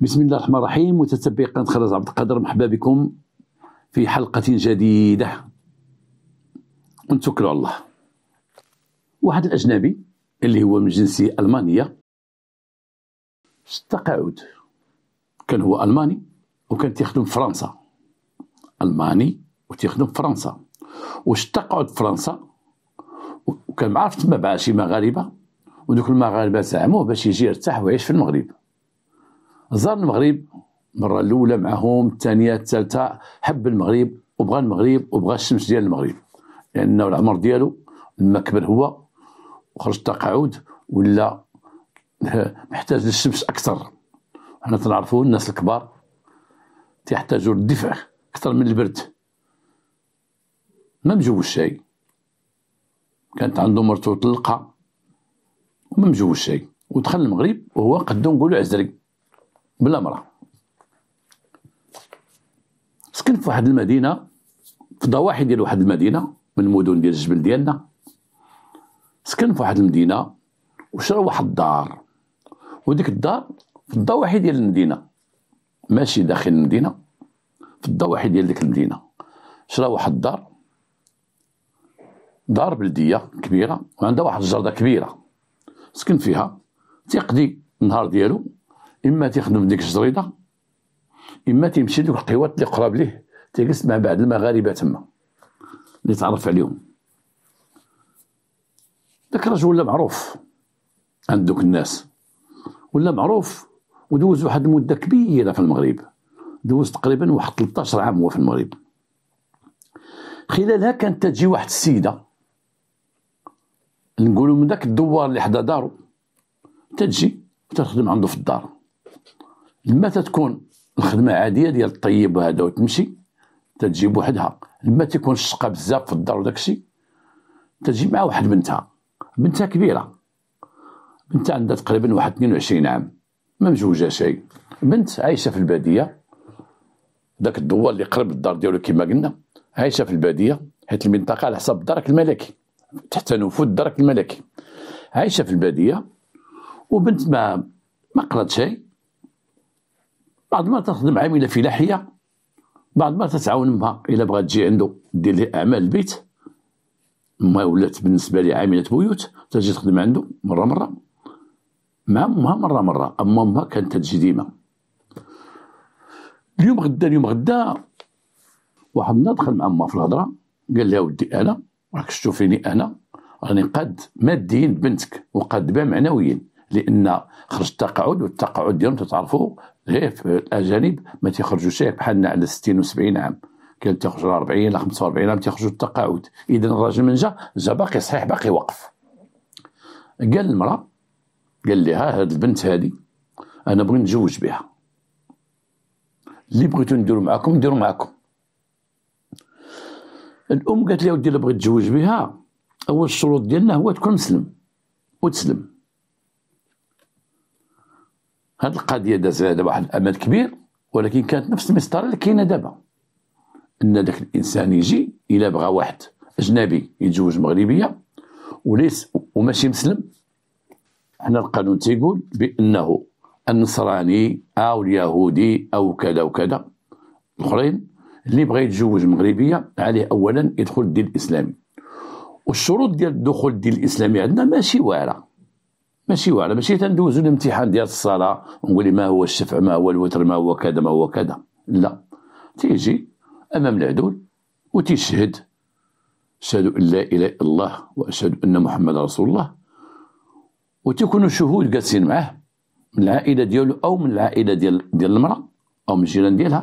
بسم الله الرحمن الرحيم متتبعي قناة خلاص عبد القادر مرحبا بكم في حلقة جديدة ونتوكلوا على الله واحد الأجنبي اللي هو من جنسية ألمانية التقاعد كان هو ألماني وكان تيخدم في فرنسا ألماني وتيخدم في فرنسا واش تقعد في فرنسا وكان معرف تما مع شي مغاربة ودوك المغاربة زعموه باش يجي يرتاح ويعيش في المغرب زار المغرب المره الاولى معهم الثانيه الثالثه حب المغرب وبغى المغرب وبغى الشمس ديال المغرب لانه يعني العمر ديالو لما كبر هو وخرج تقاعد ولا محتاج للشمس اكثر حنا تنعرفوا الناس الكبار تيحتاجوا للدفع اكثر من البرد ما مجوش شيء كانت عنده مرته طلقها ما مجوش شيء ودخل المغرب وهو قدو نقولوا عزري بالامراه سكنت في واحد المدينه في ضواحي ديال واحد المدينه من المدن ديال الجبل ديالنا سكن في واحد المدينه وشرا واحد الدار وديك الدار في الضواحي ديال المدينه ماشي داخل المدينه في الضواحي ديال ديك المدينه شرا واحد الدار دار بلديه كبيره وعندها واحد الجرده كبيره سكن فيها تيقضي النهار ديالو اما تيخدم ديك الجريده اما تيمشي لدوك القوات اللي قراب ليه تيجلس مع بعض المغاربه تما اللي تعرف عليهم داك الرجل ولا معروف عند دوك الناس ولا معروف ودوز واحد المده كبيره في المغرب دوز تقريبا واحد 13 عام هو في المغرب خلالها كانت تجي واحد السيده نقولوا من داك الدوار اللي حدا دارو تجي وتخدم عنده في الدار لما تتكون الخدمه عاديه ديال الطيب وهذا وتمشي تتجيب وحدها لما تكون الشقه بزاف في الدار وداكشي تجيب معها واحد بنتها بنتها كبيره بنتها عندها تقريبا واحد 22 عام ما مزوجه شيء بنت عايشه في الباديه داك الدوار اللي قرب الدار ديالو كما قلنا عايشه في الباديه حيت المنطقه على حساب الدرك الملكي تحت نفوذ الدرك الملكي عايشه في الباديه وبنت ما ما قرات شيء بعض ما تخدم عامله فلاحيه بعض ما تتعاون مها الا بغات تجي عنده دير ليه اعمال البيت ما ولات بالنسبه لي عامله بيوت تجي تخدم عنده مره مره مع امها مره مره اما امها كانت تجي ديما اليوم غدا اليوم غدا واحد النهار دخل مع امها في الهضره قال لها ودي انا راك تشوفيني انا راني قاد ماديا بنتك وقاد بها معنويا لان خرج التقاعد والتقاعد ديالهم تتعرفوا غير الاجانب ما تيخرجوش بحالنا على 60 و70 عام كان تيخرجوا 40 ل 45 عام تيخرجوا التقاعد اذا الراجل من جا جا باقي صحيح باقي واقف قال المراه قال لها هاد البنت هادي انا بغيت نتزوج بها اللي بغيتو نديرو معاكم نديرو معاكم الام قالت لي ودي اللي بغيت تزوج بها اول الشروط ديالنا هو تكون مسلم وتسلم هذه القضيه داز دابا واحد الامل كبير ولكن كانت نفس المسطره اللي كاينه دابا ان ذاك الانسان يجي الا بغى واحد اجنبي يتزوج مغربيه وليس وماشي مسلم حنا القانون تيقول بانه النصراني او اليهودي او كذا وكذا الاخرين اللي بغى يتزوج مغربيه عليه اولا يدخل الدين الاسلامي والشروط ديال الدخول الدين الاسلامي عندنا ماشي واعره ماشي واعره ماشي تندوزو الامتحان ديال الصلاه ونقولي ما هو الشفع ما هو الوتر ما هو كذا ما هو كذا لا تيجي امام العدول وتشهد اشهد ان لا اله الا الله واشهد ان محمد رسول الله وتكونوا شهود جالسين معاه من العائله ديالو او من العائله ديال ديال المراه او من الجيران ديالها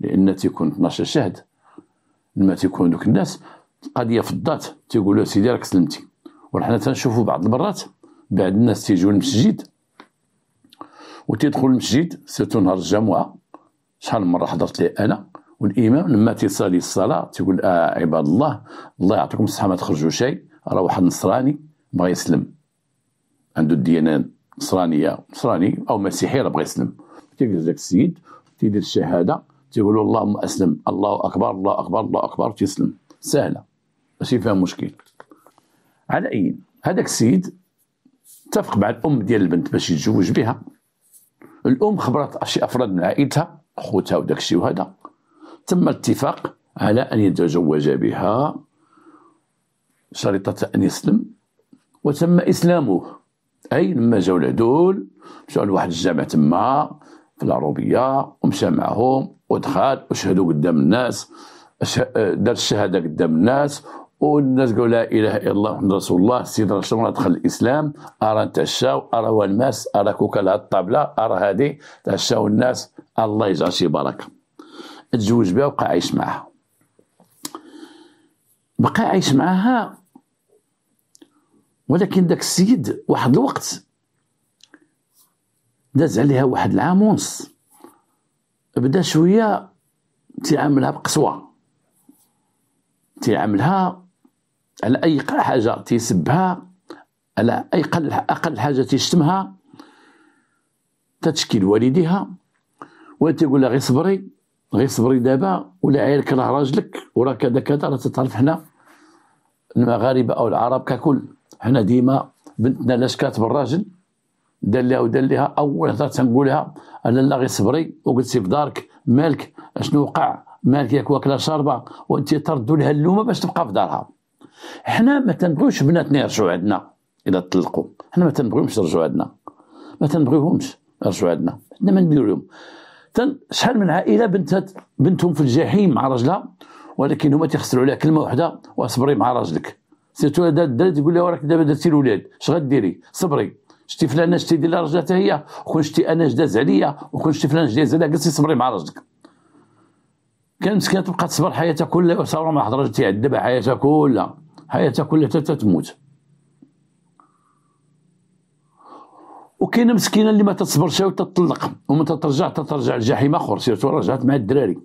لان تيكون 12 شهد لما تيكون دوك الناس القضيه فضات تيقولوا سيدي راك سلمتي وحنا تنشوفوا بعض المرات بعد الناس تيجيو المسجد وتيدخل المسجد سيرتو نهار الجمعة شحال من مرة حضرت ليه أنا والإمام لما تيصلي الصلاة تيقول آه عباد الله الله يعطيكم الصحة ما تخرجوا شيء راه واحد نصراني بغى يسلم عنده الديانة إيه نصرانية نصراني أو مسيحي راه بغى يسلم تيجلس ذاك السيد تيدير الشهادة تيقولوا اللهم أسلم الله أكبر الله أكبر الله أكبر تيسلم سهلة ماشي فيها مشكل على أي هذاك السيد اتفق مع الام ديال البنت باش يتزوج بها الام خبرات شي افراد من عائلتها خوتها وداك الشيء وهذا تم الاتفاق على ان يتزوج بها شريطة ان يسلم وتم اسلامه اي لما جاو العدول مشاو لواحد الجامع تما في العروبيه ومشى معهم ودخل وشهدوا قدام الناس دار الشهاده قدام الناس والناس قالوا لا اله الا الله محمد رسول الله سيدنا رسول الله دخل الاسلام ارى نتعشاو ارى الماس ارى كوكا على الطابله ارى هذه تعشاو الناس الله يجعل شي بركه تزوج بها وبقى عايش معها بقى عايش معها ولكن داك السيد واحد الوقت داز عليها واحد العام ونص بدا شويه تيعاملها بقسوه تيعاملها على اي حاجه تيسبها على اي قل اقل حاجه تيشتمها تتشكي والديها وانت تقول لها غير صبري غير صبري دابا ولا عيالك راه راجلك وراه كذا كذا راه تتعرف حنا المغاربه او العرب ككل حنا ديما بنتنا لاش كاتب الراجل دار لها ودار لها اول هضره تنقولها انا لا غير صبري وقلتي في دارك مالك اشنو وقع مالك ياك واكله شاربه وانت تردوا لها اللومه باش تبقى في دارها حنا ما تنبغيوش بناتنا يرجعوا عندنا الا طلقوا حنا ما تنبغيوش يرجعوا عندنا ما تنبغيوهمش يرجعوا عندنا حنا ما نديروهم شحال من عائله بنتها بنتهم في الجحيم مع راجلها ولكن هما تيخسروا عليها كلمه واحده واصبري مع راجلك سيرتو الدراري تقول لها راك دابا درتي الاولاد اش غديري صبري شتي فلانه شتي دير لها حتى هي وكون شتي انا جداز عليا وكون شتي فلان جداز عليا جلسي صبري مع راجلك كانت مسكينه تبقى تصبر حياتها كلها وصابره مع حضرتك تعذبها حياتها كلها حياتها كلها تتموت وكاينه مسكينه اللي ما تصبرش وتطلق ومن تترجع تترجع لجحيم اخر سيرتو رجعت مع الدراري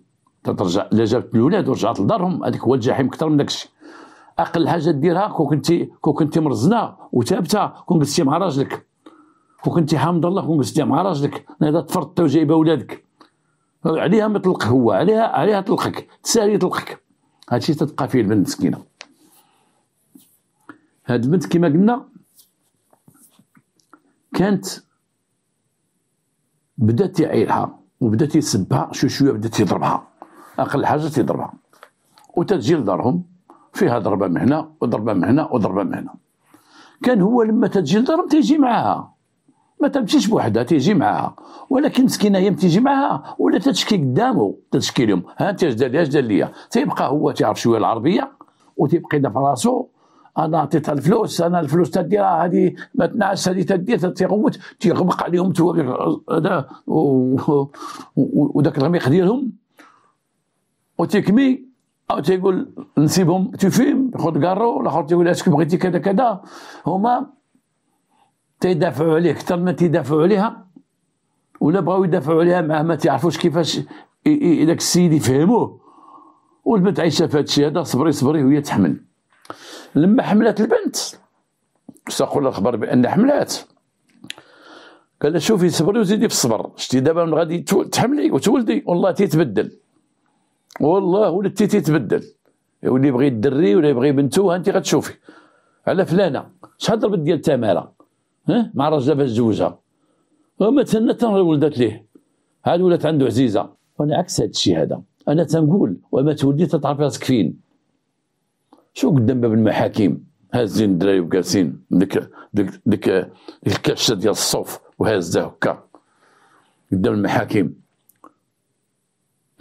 تترجع لا جابت الاولاد ورجعت لدارهم هذيك هو الجحيم اكثر من داكشي اقل حاجه ديرها كون كنتي كون كنتي مرزنه وثابته كون جلستي مع راجلك كون كنتي حامد الله كون جلستي مع راجلك هذا تفرطت وجايبه ولادك عليها ما تطلق هو عليها عليها تطلقك تسالي تطلقك هادشي تتبقى فيه البنت مسكينه هاد البنت كما قلنا كانت بدات تعايرها وبدات يسبها شويه شويه بدات يضربها اقل حاجه تيضربها وتتجي لدارهم فيها ضربه من هنا وضربه من هنا وضربه من هنا كان هو لما تتجي لدارهم تيجي معاها ما تمشيش بوحدها تيجي معاها ولكن مسكينه هي تيجي معاها ولا تتشكي قدامه تتشكي لهم ها انت اش دار لي اش دار لي تيبقى هو تيعرف شويه العربيه وتيبقى في راسه انا عطيت الفلوس انا الفلوس تديرها هذه ما تنعس هذه تدير تيغوت تيغمق عليهم تواريخ هذا وذاك الغميق ديالهم وتيكمي او تيقول نسيبهم تفهم خذ كارو الاخر تيقول اسكو بغيتي كذا كذا هما تيدافعوا عليه اكثر ما تيدافعوا عليها ولا بغاو يدافعوا عليها معاه ما تيعرفوش كيفاش ذاك السيد يفهموه والبنت عايشه في هذا الشيء هذا صبري صبري وهي تحمل لما حملت البنت ساقول الخبر بان حملات قال لها شوفي صبري وزيدي في الصبر شتي دابا غادي تحملي وتولدي والله تيتبدل والله ولدتي تيتبدل واللي يبغي الدري ولا يبغي بنته انت غتشوفي على فلانه شحال ضربت ديال تماره ها مع راجل باش تزوجها وما تهنى ولدت ليه هاد ولات عنده عزيزه وانا عكس هذا الشيء هذا انا تنقول وما تولدي تتعرفي راسك فين شو قدام باب المحاكم هازين الدراري وجالسين ديك ديك ديك الكاشه ديال الصوف وهازه هكا قدام المحاكم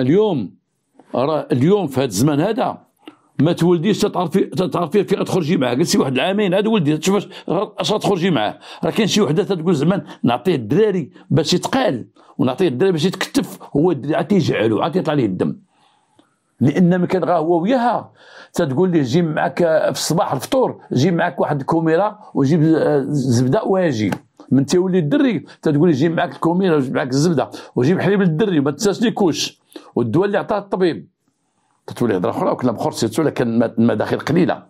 اليوم راه اليوم في هذا الزمان هذا ما تولديش تتعرفي تتعرفي فين تخرجي معاه قلت شي واحد العامين هذا ولدي تشوف اش تخرجي معاه راه كاين شي وحده تقول زعما نعطيه الدراري باش يتقال ونعطيه الدراري باش يتكتف هو الدراري عاد تيجعلو عاد تيطلع ليه الدم لان ما كان هو وياها تتقول لي جيب معك في الصباح الفطور جيب معك واحد الكاميرا وجيب زبده واجي من تولي الدري تتقول لي جيب معك الكاميرا وجيب معك الزبده وجيب حليب للدري وما تنساش لي كوش والدواء اللي عطاه الطبيب تتولي هضره اخرى وكنا مخرسيت ولا كان المداخل قليله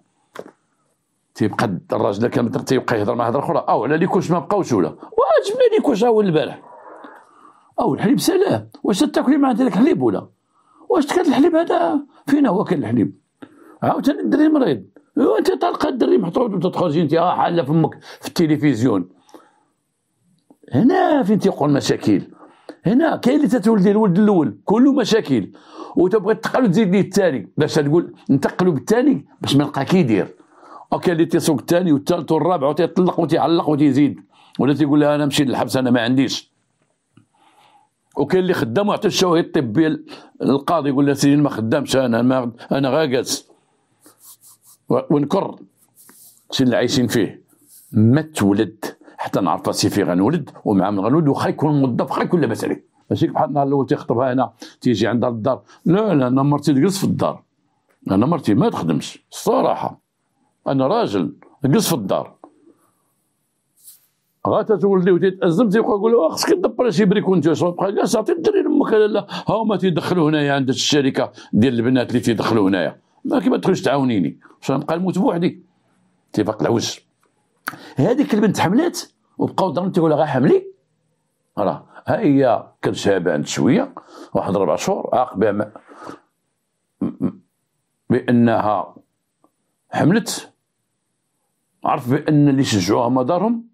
تيبقى الراجل كان تيبقى يهضر مع هضره اخرى او على ليكوش ما بقاوش ولا واش جبنا ليكوش اول البارح او الحليب سلاه واش تاكلي مع ديالك حليب ولا واش كان الحليب هذا فينا هو كان الحليب عاوتاني الدري مريض وانت أيوة، تلقى الدري محطوط وتخرج انت اه حاله فمك في التلفزيون هنا فين تيقوا المشاكل هنا كاين اللي تتولدي الولد الاول كله مشاكل وتبغي تقل تزيد ليه الثاني باش تقول نتقلب بالثاني باش ما نلقى كيدير وكاين اللي تيسوق الثاني والثالث والرابع وتيطلق وتيعلق وتيزيد ولا تيقول لها انا نمشي للحبس انا ما عنديش وكاين اللي خدام ويعطي الشواهد الطبيه للقاضي يقول له سيدي ما خدامش انا ما انا غا جالس ونكر شي اللي عايشين فيه ما تولد حتى نعرف راسي فين غنولد ومع من غنولد وخا يكون موظف خا يكون لاباس عليه ماشي بحال النهار الاول تيخطبها هنا تيجي عندها الدار لا لا انا مرتي تجلس في الدار انا مرتي ما تخدمش الصراحه انا راجل جلس في الدار غات تتولدي وتتازم تيبقى يقول له آه، خصك تدبر شي وانت بقى لا عطي الدري لامك لا لا ها هما تيدخلوا هنايا عند الشركه ديال البنات اللي تيدخلوا هنايا ما كيما تخرج تعاونيني باش نبقى نموت بوحدي تيبقى العوج هذيك البنت حملات وبقاو ضربت تيقول غا حملي راه ها هي كتشابعن شويه واحد ربع شهور عاقبه بانها حملت عرف بان اللي شجعوها مدارهم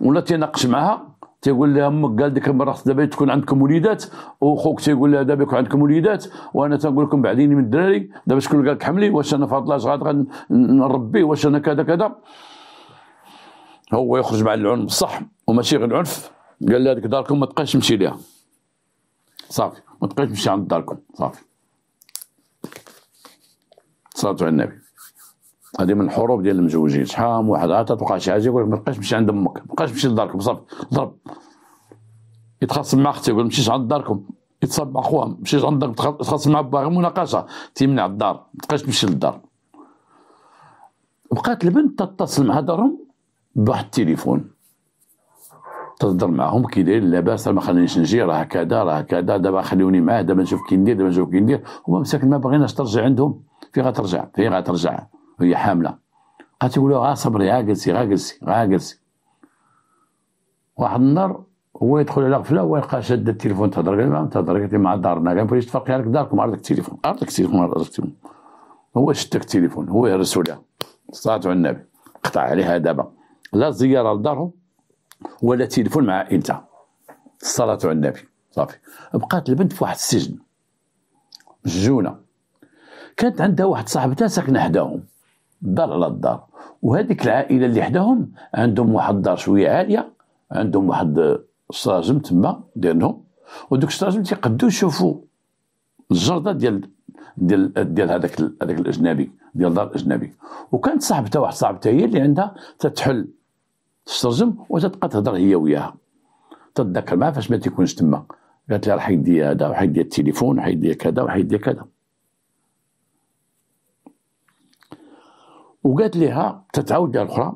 ولا تيناقش معها تيقول لها امك قال ديك المره دابا تكون عندكم وليدات وخوك تيقول لها دابا يكون عندكم وليدات وانا تنقول لكم بعديني من الدراري دابا شكون قال لك حملي واش انا في هاد لاج غادي نربي واش انا كذا كذا هو يخرج مع العنف صح وماشي غير العنف قال لها هذيك داركم ما تبقاش تمشي ليها صافي ما تبقاش تمشي عند داركم صافي صلاه على النبي هذه من الحروب ديال المزوجين شحال واحد عاد تلقى شي حاجه يقول لك ما تبقاش تمشي عند امك ما تبقاش تمشي لداركم صافي ضرب يتخاصم مع اختي يقول ما تمشيش عند داركم يتصاب مع خوها ما تمشيش عند دارك يتخاصم مع باغي مناقشه تيمنع الدار ما تبقاش تمشي للدار بقات البنت تتصل مع دارهم بواحد التليفون تهضر معاهم كي داير لاباس ما خلينيش نجي راه كذا راه كذا دابا خليوني معاه دابا نشوف كي ندير دابا نشوف كي ندير هما مساكن ما باغيناش ترجع عندهم فين غترجع فين غترجع هي حامله قالت له غا صبري غا جلسي غا جلسي غا جلسي واحد النهار هو يدخل على غفله ويلقى شاده التليفون تهضر ما تهضر قالت مع دارنا قال بغيت تفرقي عليك داركم عرضك التليفون عرضك التليفون عرضك التليفون هو شدك التليفون هو يا لها الصلاه على النبي قطع عليها دابا لا زياره لدارهم ولا تليفون مع عائلتها الصلاه على النبي صافي بقات البنت في واحد السجن جونه كانت عندها واحد صاحبتها ساكنه حداهم دار على الدار وهذيك العائله اللي حداهم عندهم واحد الدار شويه عاليه عندهم واحد الصراجم تما ديالهم ودوك الصراجم تيقدو يشوفوا الجرده ديال ديال ديال هذاك هذاك الاجنبي ديال الدار الاجنبي وكانت صاحبتها واحد صاحبتها هي اللي عندها تتحل تسترجم وتبقى تهضر هي وياها تتذكر معها فاش ما تيكونش تما قالت لها راه حيدي هذا وحيدي التليفون وحيدي كذا وحيدي كذا وقالت ليها تتعاود لها الاخرى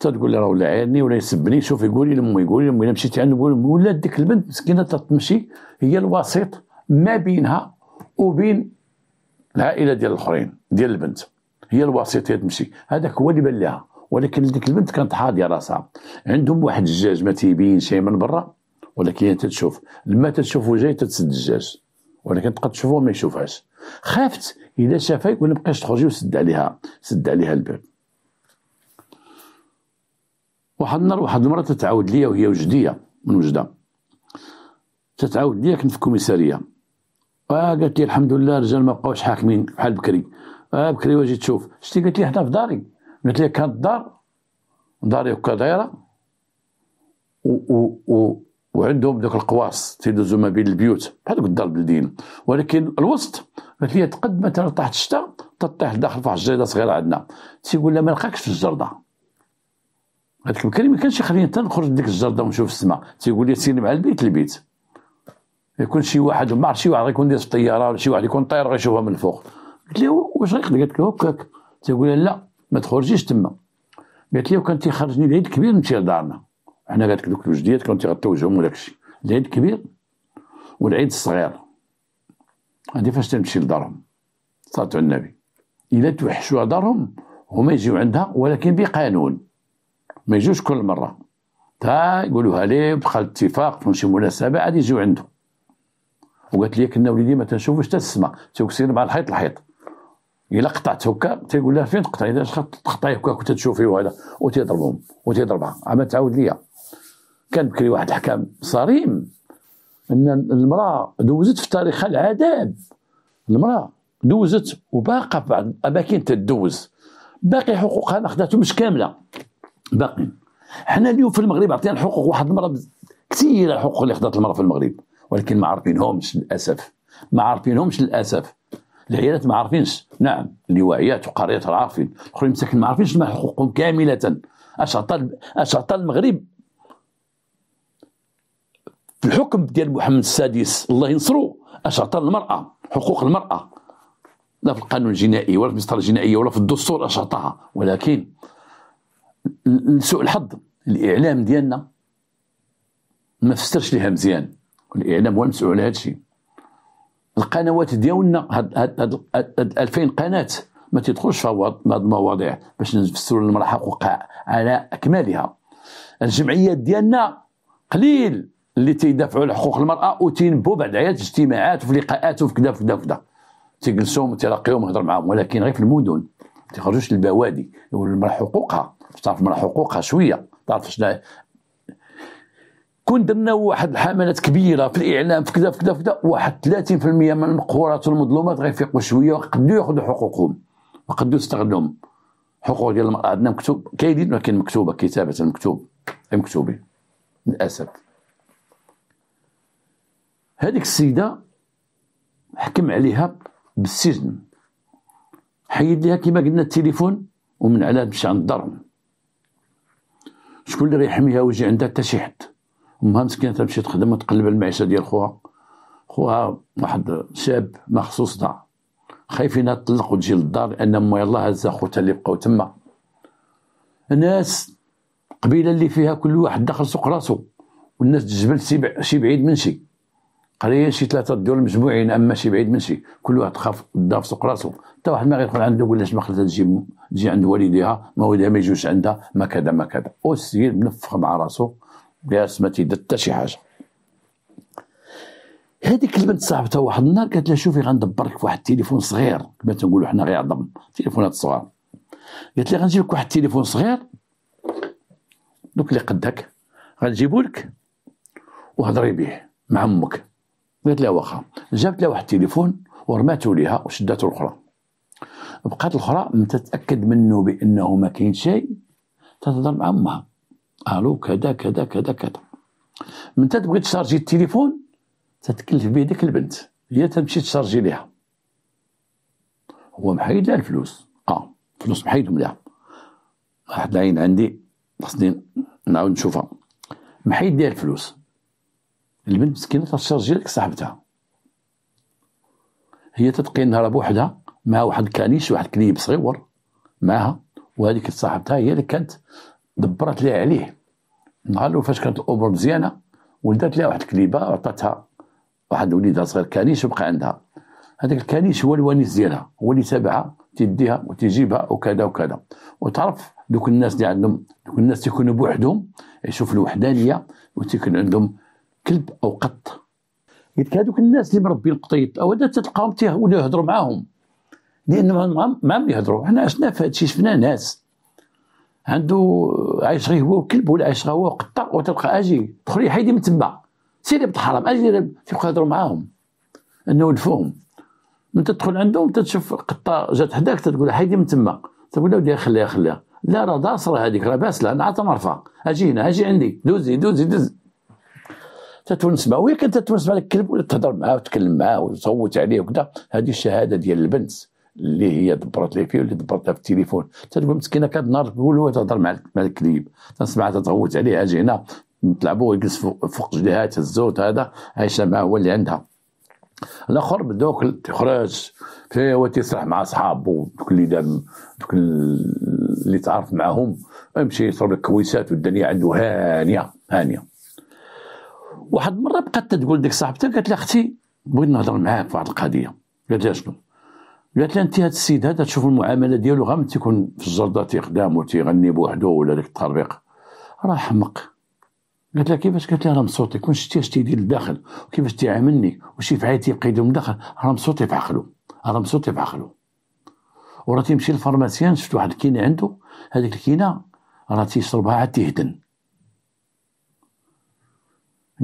تقول لي راه ولا عيرني ولا يسبني شوف قولي لي لامي يقول لي الا مشيتي عند يقول ولا ديك البنت مسكينه تمشي هي الوسيط ما بينها وبين العائله ديال الاخرين ديال البنت هي الوسيط هي تمشي هذاك هو اللي بان لها ولكن ديك البنت كانت حاضيه راسها عندهم واحد الدجاج ما تيبين شيء من برا ولكن هي تتشوف لما تتشوف جاي تتسد الدجاج ولكن تقدر تشوفه وما يشوفهاش خافت الا شافها ما مابقاش تخرجي وسد عليها سد عليها الباب واحد النهار واحد المرة تتعاود ليا وهي وجدية من وجدة تتعاود ليا كنت في كوميسارية آه قالت لي الحمد لله الرجال ما بقاوش حاكمين بحال بكري آه بكري واجي تشوف شتي قالت لي حنا في داري قالت لي كانت دار داري هكا دايرة و و و وعندهم ذوك القواص تيدوزو ما بين البيوت بحال الدار البلدين ولكن الوسط قالت لي تقد مثلا طاحت الشتاء تطيح لداخل فواحد الجريده صغيره عندنا تيقول لها ما نلقاكش في الجرده هذاك بكري ما كانش يخليني حتى نخرج ديك الجرده ونشوف السماء تيقول لي سير مع البيت البيت يكون شي واحد ما عرفت شي واحد غيكون داير في الطياره ولا شي واحد يكون طاير غيشوفها من الفوق قلت لها واش غيقدر قالت له هكاك تيقول لها لا ما تخرجيش تما قالت لي وكان تيخرجني بعيد كبير نمشي لدارنا انا قالت دوك الوجديات كانوا تيغطيوهم وداك الشيء العيد الكبير والعيد الصغير هادي فاش تمشي لدارهم صلاة على النبي الا توحشوا دارهم هما يجيو عندها ولكن بقانون ما يجوش كل مره تا يقولوها لي دخل اتفاق في شي مناسبه عاد يجيو عنده وقالت لي كنا وليدي ما تنشوفوش حتى السما تيكسير مع الحيط الحيط الا قطعت هكا تيقول لها فين تقطعي اذا تقطعي هكا كنت تشوفي وهذا وتيضربهم وتيضربها عاد تعاود ليا كان بكري واحد الحكم صريم ان المراه دوزت في تاريخها العذاب المراه دوزت وباقى في بعض الاماكن تدوز باقي حقوقها ما خداتو مش كامله باقي حنا اليوم في المغرب عطينا الحقوق واحد المراه كثيره الحقوق اللي خدات المراه في المغرب ولكن ما عارفينهمش للاسف ما عارفينهمش للاسف العيالات ما عارفينش نعم واعيات وقريات عارفين الاخرين مساكن ما عارفينش ما حقوقهم كامله اش عطى اش عطى المغرب في الحكم ديال محمد السادس الله ينصرو اش عطى للمراه حقوق المراه لا في القانون الجنائي ولا في المسطره الجنائيه ولا في الدستور اش عطاها ولكن لسوء الحظ الاعلام ديالنا ما فسرش ليها مزيان الاعلام هو المسؤول على هذا الشيء القنوات ديالنا هاد هاد هاد 2000 قناه ما تدخلش في هاد المواضيع باش نفسروا للمراه حقوقها على أكمالها الجمعيات ديالنا قليل اللي تيدافعوا على حقوق المراه وتينبوا بعدايا في اجتماعات وفي لقاءات وفي كذا وفي كذا وفي كذا ويهضر معاهم ولكن غير في المدن ما تيخرجوش للبوادي المراه حقوقها تعرف المراه حقوقها شويه تعرف شنو كون درنا واحد الحملات كبيره في الاعلام في كذا في كذا في كذا واحد 30% من المقهورات والمظلومات غيفيقوا شويه وقدوا ياخذوا حقوقهم وقدوا يستغلوهم حقوق ديال المراه عندنا مكتوب كاينين ولكن مكتوبه كتابه مكتوب مكتوبين للاسف هذيك السيده حكم عليها بالسجن حيد ليها كما قلنا التليفون ومن على مشى عند الدار شكون اللي غيحميها ويجي عندها حتى شي حد امها مسكينه تمشي تخدم وتقلب المعيشه ديال خوها خوها واحد شاب مخصوص ضاع خايفين تطلق وتجي للدار لان ما يلاه هزا خوتها اللي بقاو تما الناس قبيله اللي فيها كل واحد دخل سوق راسو والناس تجبل شي بعيد من شي قريه شي ثلاثه ديال مجموعين اما شي بعيد من شي كل واحد خاف دا في سوق راسو حتى واحد ما غيدخل عنده يقول ليش ما خلاتها تجي تجي عند والديها ما والديها ما يجوش عندها ما كذا ما كذا أو السيد منفخ مع راسو جالس ما تيدير حتى شي حاجه هذيك البنت صاحبتها واحد النهار قالت لها شوفي غندبر لك واحد التليفون صغير كما تنقولوا حنا غير عظم تليفونات صغار قالت لي غنجيب لك واحد التليفون صغير دوك اللي قدك غنجيبو لك وهضري به مع امك قالت لها واخا جابت لها واحد التليفون ورماته ليها وشداته الاخرى بقات الاخرى تتاكد منه بانه ما كاين شيء تتهضر مع امها الو كذا كذا كذا كذا من تبغي تشارجي التليفون تتكلف به ديك البنت هي تمشي تشارجي ليها هو محيد لها الفلوس اه فلوس محيدهم لها واحد العين عندي خصني نعاود نشوفها محيد لها الفلوس البنت مسكينه تشارجي لك صاحبتها هي تتقي النهار بوحدها مع واحد الكانيش واحد كليب صغيور معها وهذيك صاحبتها هي اللي كانت دبرت لي عليه نهار فاش كانت اوبر مزيانه ولدات لها واحد الكليبه عطاتها واحد وليدها صغير كانيش وبقى عندها هذاك الكانيش هو الونيس ديالها هو اللي تابعها تيديها وتجيبها وكذا وكذا وتعرف دوك الناس اللي عندهم دوك الناس تيكونوا بوحدهم يشوف الوحدانيه وتيكون عندهم كلب او قط قلت هذوك الناس اللي مربين القطيط او هذا تلقاهم تيهودوا يهضروا معاهم لان عم يهضروا حنا عشنا في هادشي شفنا ناس عنده عايش غير هو كلب ولا عايش غير هو قطه وتلقى اجي دخل حيدي من تما سيري بتحرم اجي تبقى يهضروا معاهم انه نفوهم من تدخل عندهم تتشوف قطة جات حداك تقول حيدي من تما تقول له ودي خليها خليها لا راه داصره هذيك راه باسله انا عاد نعرفها اجي هنا اجي عندي دوزي دوزي دوزي تتونس معاه وهي كانت تتونس مع الكلب ولا تهضر معاه وتكلم معاه وتصوت عليه وكذا هذه الشهاده ديال البنت اللي هي دبرت لي فيه واللي دبرتها في التليفون تتقول مسكينه كاد نهار تقول تهضر مع الكليب تسمعها تتغوت عليه اجي هنا نتلعبوا يجلس فوق جديها تهزو هذا عايشه معاه هو اللي عندها الاخر بدوك تخرج هو تسرح مع صحابه دوك اللي دام دوك اللي تعرف معاهم يمشي يشرب الكويسات والدنيا عنده هانيه هانيه واحد المره بقات تقول ديك صاحبتها قالت لها اختي بغيت نهضر معاك في واحد القضيه قالت لها شنو قالت لها انت هذا السيد هذا تشوف المعامله ديالو غير تيكون في الجرده تيخدم وتيغني بوحدو ولا ديك التربيق راه حمق قالت لها كيفاش قالت لها راه مصوتي كون شتي اش تيدير لداخل وكيفاش تيعاملني وشي في عيتي يقيدو من الداخل راه مصوتي في عقلو راه مصوتي في عقلو وراه تيمشي للفارماسيان شفت واحد الكينه عنده هذيك الكينه راه تيشربها عاد تيهدن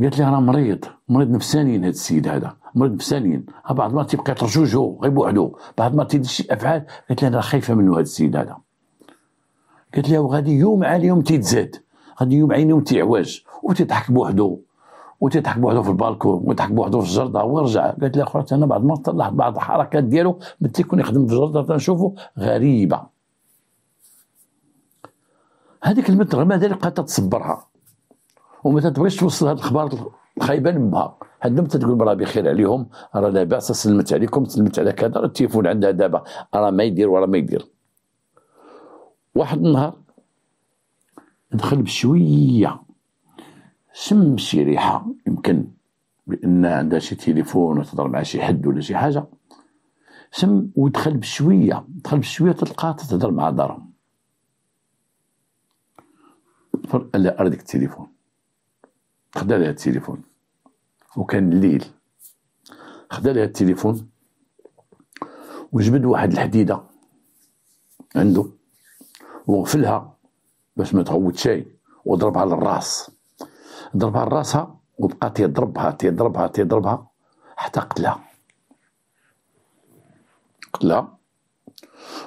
قالت لي راه مريض مريض نفساني هذا السيد هذا مريض نفساني بعض المرات تيبقى ترجوجو غير بوحدو بعض المرات تيدير شي افعال قالت لي انا خايفه منه هذا السيد هذا قالت لي وغادي يوم على يوم تيتزاد غادي يوم عين يوم تيعواج وتضحك بوحدو وتضحك بوحدو في البالكون وتضحك بوحدو في الجرده ويرجع قالت لي اخرى انا بعض المرات تلاحظ بعض الحركات ديالو مثل يكون يخدم في الجرده تنشوفو غريبه هذيك المد رمى هذه بقات تصبرها وما تبغيش توصل هذه الاخبار خايبه لامها هاد ما تقول راه بخير عليهم راه لاباس سلمت عليكم سلمت على كذا التليفون عندها دابا راه ما يدير وراه ما يدير واحد النهار دخل بشويه شم شي ريحه يمكن بان عندها شي تليفون وتهضر مع شي حد ولا شي حاجه شم ودخل بشويه دخل بشويه تلقاها تتهضر مع دارهم فرق على ارضك التليفون خدا لها التليفون وكان الليل خدا لها التليفون وجبد واحد الحديده عنده وغفلها باش ما تعود شيء وضربها على الراس ضربها على راسها وبقى تيضربها تيضربها تيضربها حتى قتلها قتلها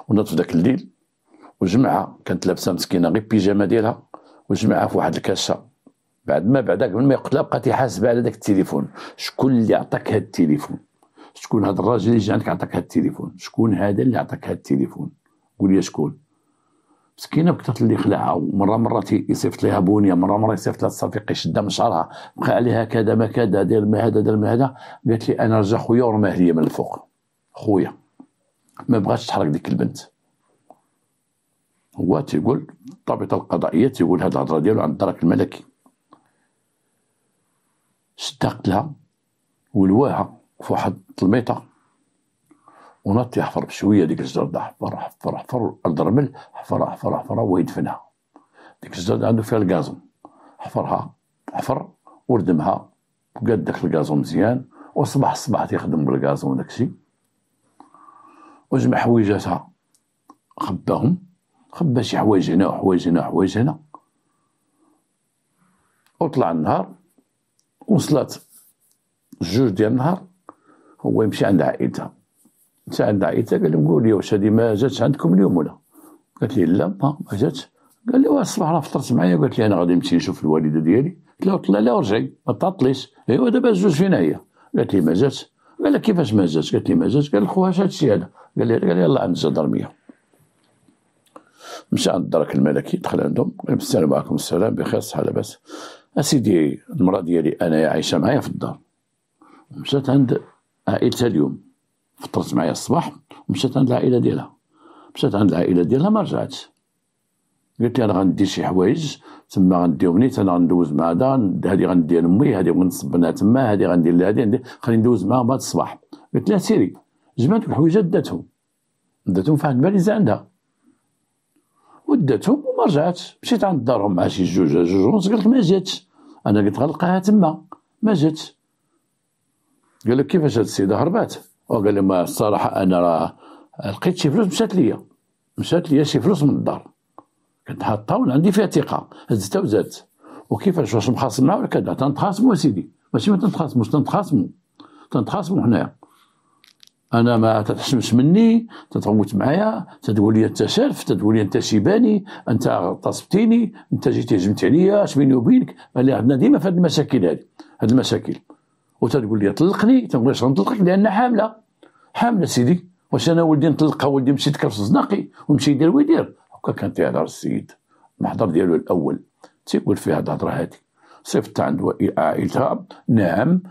ونض في ذاك الليل وجمعها كانت لابسه مسكينه غير بيجامه ديالها وجمعها في واحد الكاشه بعد ما بعدا قبل ما يقتلها بقى تيحاسب على داك التليفون شكون اللي عطاك هاد التليفون شكون هاد الراجل اللي جا عندك عطاك هاد التليفون شكون هذا اللي عطاك هاد التليفون قول لي شكون مسكينه بكثرة اللي خلعها ومره مره يصيفط لها بونيه مره مره يصيفط لها الصفيق يشدها من شعرها بقى عليها كذا ما كذا دير ما هذا دير ما هذا قالت لي انا رجع خويا ورماه لي من الفوق خويا ما بغاتش تحرق ديك البنت هو تيقول الضابطه القضائيه تيقول هاد الهضره ديالو عند الدرك الملكي صدقت لها ولواها في واحد 300 ونط يحفر بشويه ديك الجرده حفر حفر حفر الارض رمل حفر حفر حفر ويدفنها ديك الجرده عنده فيها الكازون حفرها حفر وردمها وقاد داك الكازون مزيان وصبح الصباح تيخدم بالكازون وداكشي وجمع حويجاتها خباهم خبا شي حوايج هنا وحوايج هنا وحوايج هنا وطلع النهار وصلت جوج ديال النهار هو يمشي عند عائلتها مشى عند عائلتها قال لهم قولي واش هذه ما جاتش عندكم اليوم ولا قالت لي لا ما ما جاتش قال لي واه الصباح راه فطرت معايا قالت لي انا غادي نمشي نشوف الوالده ديالي قلت لها طلع لا ورجعي ما تعطليش ايوا دابا الجوج فينا هي قالت لي ما جاتش قال لها كيفاش ما جاتش قالت لي ما جاتش قال خوها اش هادشي هذا قال لي قال لي يلاه عند الجدرميه مشى عند الدرك الملكي دخل عندهم قال لهم السلام عليكم السلام بخير صحه لاباس اسيدي المراه ديالي انايا عايشه معايا في الدار مشات عند عائلتها اليوم فطرت معايا الصباح ومشات عند العائله ديالها مشات عند العائله ديالها ما رجعتش قلت لي انا غندير شي حوايج تما غنديهم نيت انا غندوز مع هذا هذه غندير لامي هذه غنصب لها تما هذه غندير لها هذه خليني ندوز معاهم بعد الصباح قلت لها سيري جمعت الحوايج داتهم داتهم في واحد الباليزه عندها وداتهم وما رجعتش مشيت عند دارهم مع شي جوج جوج ونص قالت ما جاتش انا قلت غنلقاها تما ما جاتش قال لك كيفاش هاد السيده هربات وقال لي ما الصراحه انا راه لقيت شي فلوس مشات ليا مشات ليا شي فلوس من الدار كنت حاطها وعندي فيها ثقه هزتها وزادت وكيفاش واش مخاصمنا ولا كذا تنتخاصموا سيدي ماشي ما تنتخاصموش تنتخاصموا تنتخاصموا حنايا انا ما تتحسمس مني تتغوت معايا تتقول لي انت سالف تتقول لي انت سيباني انت غتصبتيني انت جيتي هجمت عليا اش بيني وبينك اللي عندنا ديما في هاد المشاكل هذه هاد المشاكل وتتقول لي طلقني تنقول اش غنطلقك لان حامله حامله سيدي واش انا ولدي نطلقها ولدي مشيت كرس زناقي ومشي يدير ويدير هكا كانت على راس السيد المحضر ديالو الاول تيقول فيها هاد الهضره هذه صيفطت عند عائلتها نعم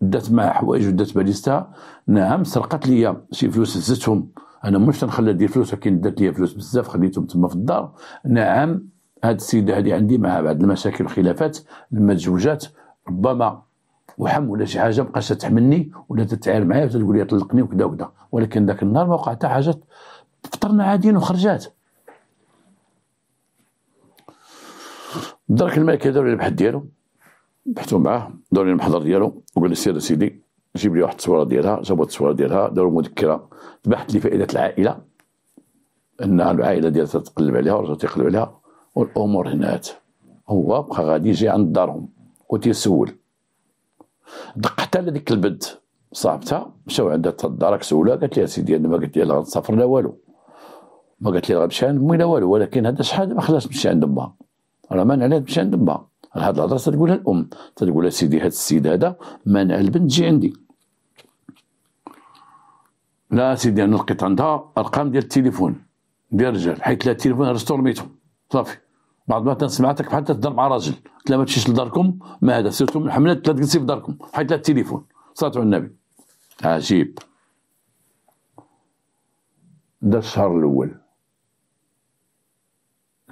دات معها حوايج ودات باليستا نعم سرقت لي شي فلوس هزتهم انا مش تنخلى دي فلوس ولكن دات لي فلوس بزاف خليتهم تما في الدار نعم هاد السيده هذه عندي معها بعض المشاكل وخلافات لما تزوجات ربما وحم ولا شي حاجه بقاش تحملني ولا تتعاير معايا وتقول لي طلقني وكذا وكذا ولكن ذاك النهار ما وقعت حاجه فطرنا عاديين وخرجات درك الملك هذا بحال ديالو بحثوا معاه داروا المحضر ديالو وقال لي سير سيدي جيب لي واحد التصويره ديالها جابوا التصويره ديالها داروا مذكره بحث لي فائده العائله ان العائله ديالها تتقلب عليها ورجع تيقلب عليها والامور هنات هو بقى غادي يجي عند دارهم وتيسول دق حتى لديك البنت صاحبتها مشاو عندها حتى الدار سولها قالت لها سيدي انا ما قلت لها غنسافر لا والو ما قالت لي غنمشي عند امي لا والو ولكن هذا شحال ما خلاص تمشي عند امها راه ما نعلاش تمشي عند امها هاد الهضره تتقولها الام تتقول سيدي هاد السيد هذا مانع البنت تجي عندي لا سيدي انا لقيت عندها ارقام ديال التليفون ديال الرجال حيت لا التليفون رستورميتو صافي بعض المرات سمعتك بحال تهضر مع راجل قلت ما تمشيش لداركم ما هذا سيرتو من الحملات ثلاث تجلسي في داركم حيت لا التليفون صلاه على النبي عجيب دا الشهر الاول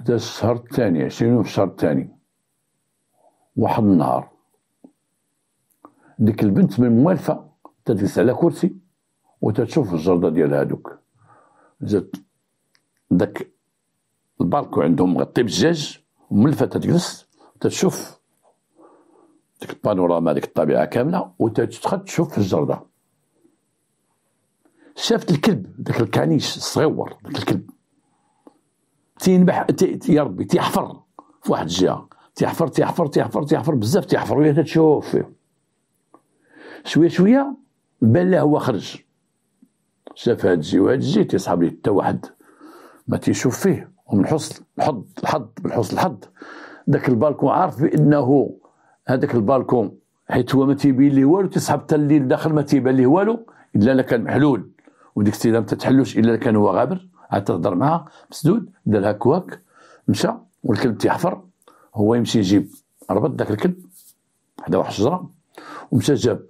دا الشهر الثاني عشرين في الشهر الثاني واحد النهار ديك البنت من موالفة تجلس على كرسي وتتشوف الجردة ديال هادوك جات داك الباركو عندهم مغطي بالزجاج وملفة تجلس تتشوف ديك البانوراما ديك الطبيعة كاملة وتدخل تشوف في الجردة شافت الكلب داك الكانيش الصغيور داك الكلب تينبح يا ربي تيحفر في واحد الجهه تيحفر تيحفر تيحفر تيحفر بزاف تيحفر وهي تتشوف فيه شويه شويه بان له هو خرج شاف هاد الجي وهاد الجي تيصحاب ليه حتى واحد ما تيشوف فيه ومن حسن الحظ الحظ من حسن الحظ ذاك البالكون عارف بانه هذاك البالكون حيت هو ما تيبين ليه والو تيصحاب حتى الليل داخل ما تيبان ليه والو الا كان محلول وديك السيده ما تتحلوش الا كان هو غابر عاد تهضر معاه مسدود دار هكواك مشى والكلب تيحفر هو يمشي يجيب ربط داك الكلب حدا واحد الشجره ومشى جاب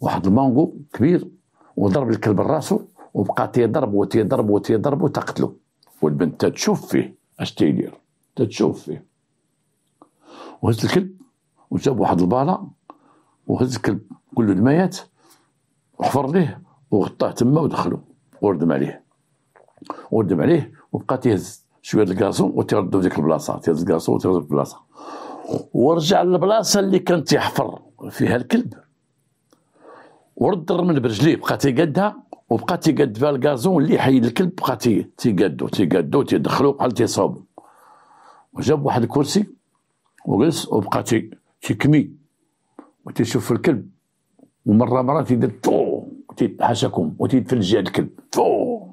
واحد المانغو كبير وضرب الكلب راسو وبقى تيضرب وتيضرب وتيضرب وتقتلو والبنت تشوف فيه اش تيدير تتشوف فيه وهز الكلب وجاب واحد البالا وهز الكلب كله دميات وحفر ليه وغطاه تما ودخلو وردم عليه وردم عليه وبقى تيهز شويه الكازون وتيردو في ديك البلاصه تيهز الكازون وتيردو في البلاصه ورجع للبلاصه اللي كان تيحفر فيها الكلب ورد الرمل برجليه بقى تيقدها وبقى تيقد فيها الكازون اللي حيد الكلب بقى تيقدو تيقدو تيدخلو بحال تيصوبو وجاب واحد الكرسي وجلس وبقى تيكمي وتيشوف الكلب ومره مره تيدير تو تيتحاشاكم وتيتفلج جهه الكلب تو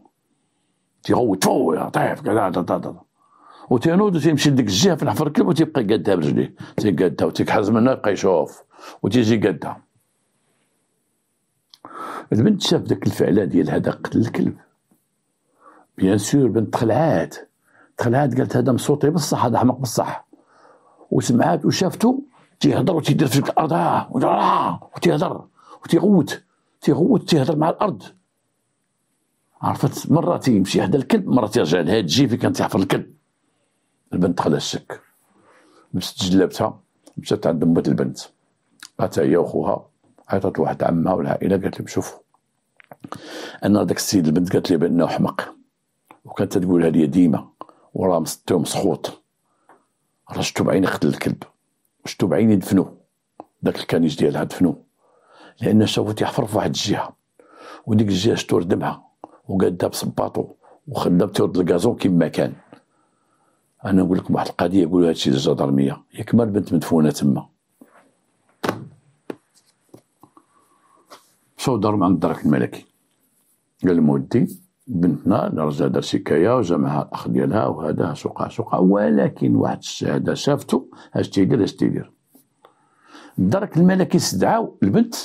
تيغوت تفو طيف كذا وتينوض وتمشي لديك الجهه في الحفر كلب وتيبقى قادها برجليه تيقادها وتيكحز منها يبقى يشوف وتيجي قادها البنت شاف ذاك الفعله ديال هذا قتل الكلب بيان سور البنت تخلعات تخلعات قالت هذا مصوتي بصح هذا حمق بصح وسمعات وشافته تيهضر وتيدير في الارض آه، وتيهضر وتيغوت تيغوت تيهضر مع الارض عرفت مرة تيمشي حدا الكلب مرة تيرجع لها تجي فين كانت تحفر الكلب البنت خلا الشك لبست جلابتها مشات عند مات البنت قالت هي وخوها عيطت لواحد عمها والعائلة قالت لهم شوفوا أنا داك السيد البنت قالت لي بأنه حمق وكانت تقولها لي ديما وراه مسطي ومسخوط راه شتو بعيني قتل الكلب شتو بعيني دفنو داك الكنيج ديالها دفنو لأن شافو تيحفر في واحد الجهة وديك الجهة شتو ردمها وقادها بصباطو وخلى تيرد الكازون كيما كان انا نقول لكم واحد القضيه يقولوا هادشي للجدرميه ياك ما البنت مدفونه تما مشاو دار عند الدرك الملكي قال المودي بنتنا رجع دار شكايه وجمعها الاخ ديالها وهذا سوقها سوقها ولكن واحد الشهاده شافته اش تيدير اش تيدير الدرك الملكي استدعاو البنت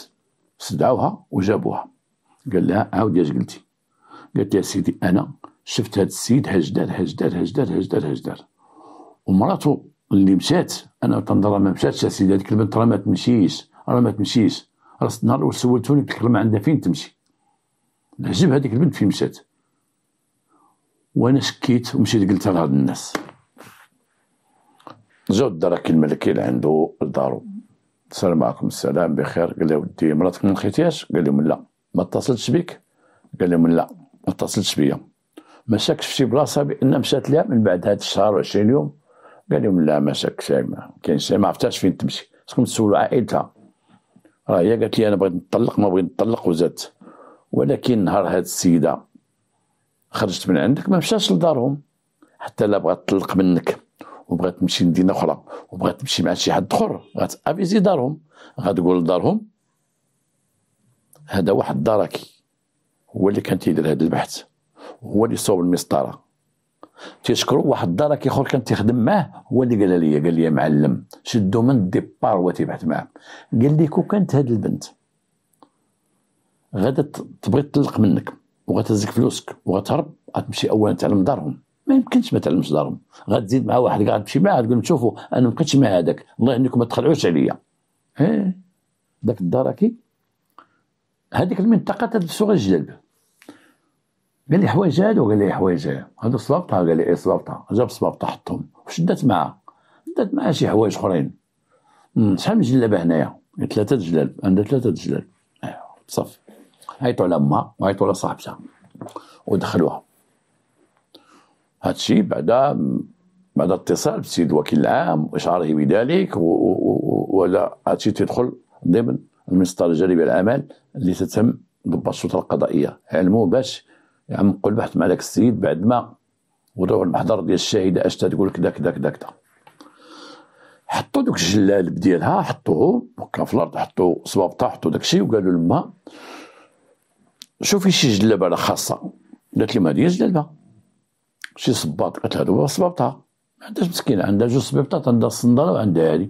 استدعاوها وجابوها قال لها عاودي اش قلتي قالت يا سيدي انا شفت هذا السيد هجدر هجدر هجدر هجدر هجدر ومراته اللي مشات انا تنظر ما مشاتش يا سيدي هذيك البنت راه ما تمشيش راه ما تمشيش راس النهار الاول سولتوني تكلم عندها فين تمشي نعجب هذيك البنت فين مشات وانا شكيت ومشيت قلت لهاد الناس جاو الدراكي الملكي عنده لدارو السلام عليكم السلام بخير قال لي ودي مراتك ما لقيتيهاش قال لهم لا ما اتصلتش بك قال لهم لا ما اتصلش بيا ما شاكش في شي بلاصه بان مشات لها من بعد هاد الشهر و20 يوم قال لهم لا ما شكش ما كاينش ما عرفتهاش فين تمشي خصكم تسولوا عائلتها راه هي قالت لي انا بغيت نطلق ما بغيت نطلق وزادت ولكن نهار هاد السيده خرجت من عندك ما مشاش لدارهم حتى لا بغات تطلق منك وبغات تمشي لمدينه اخرى وبغات تمشي مع شي حد اخر غات افيزي دارهم غتقول لدارهم هذا واحد داركي هو اللي كان تيدير هذا البحث هو اللي صوب المسطره تيشكروا واحد الدار اخر كان تيخدم معاه هو اللي قال لي قال لي معلم شدو من الديبار هو تيبحث معاه قال لي كون كانت هاد البنت غادا تبغي تطلق منك وغتهزك فلوسك وغتهرب غتمشي اولا تعلم دارهم ما يمكنش ما تعلمش دارهم غتزيد مع واحد قاعد تمشي معاه تقول شوفوا انا ما بقيتش مع هذاك الله انكم ما تخلعوش عليا ايه داك الدركي هذيك المنطقه تاع سوق الجلب قال لي حوايج هادو قال لي حوايج هادو صبابطها قال لي اي صبابطها جاب صبابطه حطهم وشدات معاه دات معاه شي حوايج اخرين شحال من جلابه هنايا ثلاثه جلاب عندها ثلاثه جلاب أيوة، صافي عيطوا على امها وعيطوا على صاحبتها ودخلوها هادشي بعدا بعد اتصال بالسيد الوكيل العام واشعاره بذلك ولا هادشي تدخل ضمن المسطره جريبه العمل اللي تتم ضباط السلطه القضائيه علموا باش يعمقوا البحث مع ذاك السيد بعد ما وضعوا المحضر ديال الشاهده اش تقول كذا كذا كذا كذا حطوا دوك الجلالب ديالها حطوه هكا في الارض حطوا صبابطه حطوا داكشي وقالوا لما شوفي شي جلابه راه خاصه قالت لي ما هذه جلابه شي صباط قالت لها هو صبابطها ما عندهاش مسكينه عندها جوج صبيبطات عندها الصندله وعندها هذه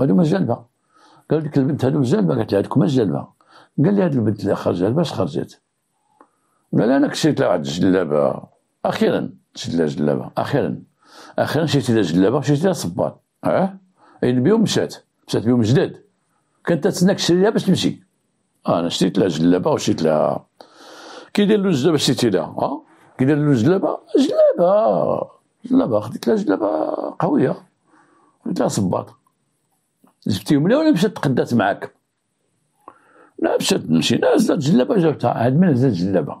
هذو ما جلبها قال ديك البنت هذو جالبه قالت لها هذوك ما قال لي هذه البنت اللي خرجت باش خرجت قال انا كشيت لها واحد الجلابه اخيرا شيت لها جلابه اخيرا اخيرا شريت لها جلابه شريت لها صباط اه اين بيهم مشات مشات بيهم جداد كانت تتسناك لها باش تمشي انا شريت لها جلابه وشريت لها كي داير له جلابه شريتي لها اه كي داير له جلابه جلابه جلابه خديت لها جلابه قويه خديت لها صباط جبتيهم لي ولا مشات تقدات معاك لا مشات مشينا زاد جلابه جابتها عاد من زاد جلابه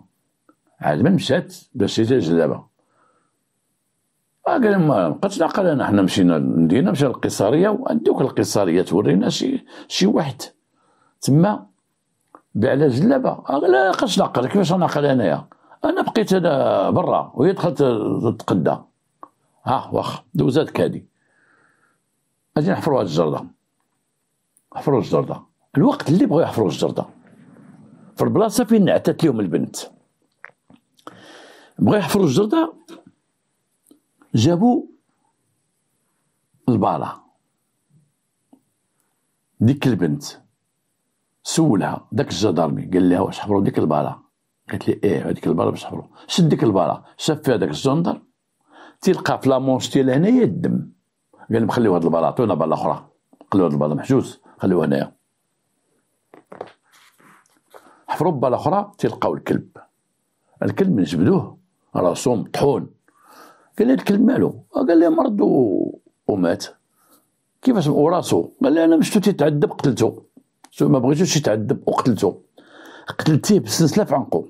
عاد من مشات باش شريتها جلابه آه، قال ما آه، بقاتش نعقل انا حنا مشينا للمدينه مشى القيصريه وعندوك القيصريه تورينا شي شي واحد تما باع على جلابه آه، لا قاش نعقل كيفاش نعقل انايا انا بقيت انا برا وهي دخلت تتقدى ها واخا دوزات كادي اجي نحفروا هاد الجرده حفروا الجرده الوقت اللي بغاو يحفروا الجرده في البلاصه فين نعتت لهم البنت بغاو يحفروا الجرده جابوا الباله ديك البنت سولها داك الجدارمي قال لها واش حفروا ديك الباله قالت لي ايه هذيك الباله باش حفروا شد ديك الباله شاف فيها داك الجندر تلقى في لامونش ديال هنايا الدم قال لهم خليو هاد الباله عطيونا باله اخرى خليو هاد الباله محجوز خلونا في ربة الأخرى تلقاو الكلب الكلب نجبدوه راسهم طحون قال لي الكلب مالو قال لي مرض ومات كيفاش وراسو قال لي انا مشتو تيتعذب قتلته شو ما بغيتوش يتعذب وقتلته قتلتيه بالسلسله في عنقو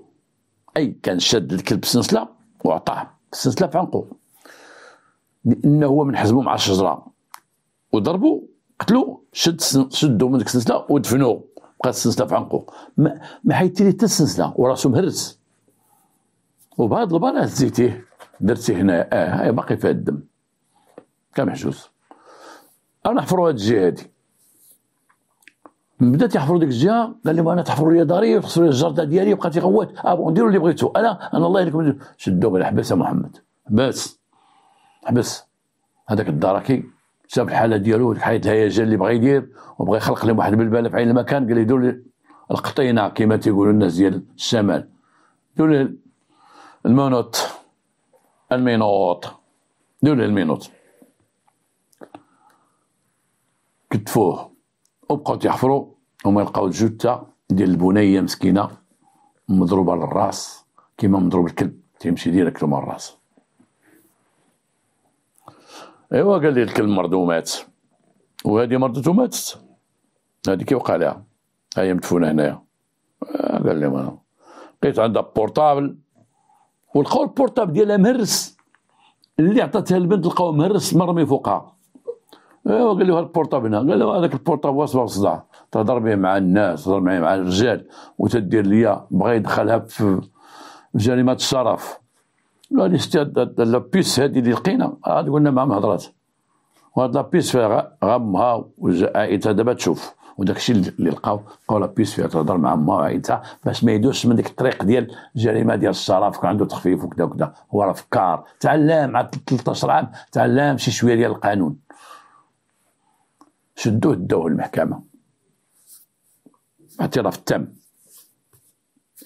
اي كان شاد الكلب بالسلسله وعطاه بالسلسله في عنقو لانه هو من حزبه مع الشجره وضربو قتلو شد شدو من ديك السلسله ودفنو بقات السلسله في عنقه ما, ما حيت ليه حتى السلسله وراسو مهرس وبهاد البلاط زيتيه درتيه هنا اه هاي باقي فيها الدم محجوز انا حفروا هاد الجهه هادي بدات يحفروا ديك الجهه قال لهم انا تحفروا لي داري وتحفروا لي الجرده ديالي وبقى تيغوت بون نديروا اللي بغيتو انا انا الله يهديكم شدوا من يا محمد حباس حبس هذاك الدراكي شاف الحاله ديالو الحياه جا اللي بغى يدير وبغى يخلق لهم واحد البلبله في عين المكان قال دول القطينه كما تيقولوا الناس ديال الشمال دول المنوط المينوط دول المينوط كتفوه وبقاو تيحفروا هما لقاو جثه ديال البنيه مسكينه مضروبه للراس كيما مضروب الكلب تيمشي ديريكت مع الراس ايوا قال لي الكلب مرض ومات وهذه مرضت وماتت هذه كي وقع لها هي مدفونه هنايا آه، قال لي ما لقيت عندها بورطابل ولقاو البورطابل ديالها مهرس اللي عطاتها البنت لقاو مهرس مرمي فوقها ايوا قال لي هذا البورطابل هنا قال له هذاك البورطابل واصبع صداع تهضر به مع الناس تهضر معايا مع الرجال وتدير ليا بغى يدخلها في جريمه الشرف لا لابيس هذه اللي لقينا عاد قلنا معهم هضرات وهاد لابيس فيها غامها وعائلتها دابا تشوف وداك الشيء اللي لقاو لقاو لابيس فيها تهضر مع امها وعائلتها باش ما يدوش من ديك الطريق ديال الجريمه ديال الشرف كان عنده تخفيف وكذا وكذا هو راه فكار تعلم عاد 13 عام تعلم شي شويه ديال القانون شدوه داوه المحكمه اعتراف تام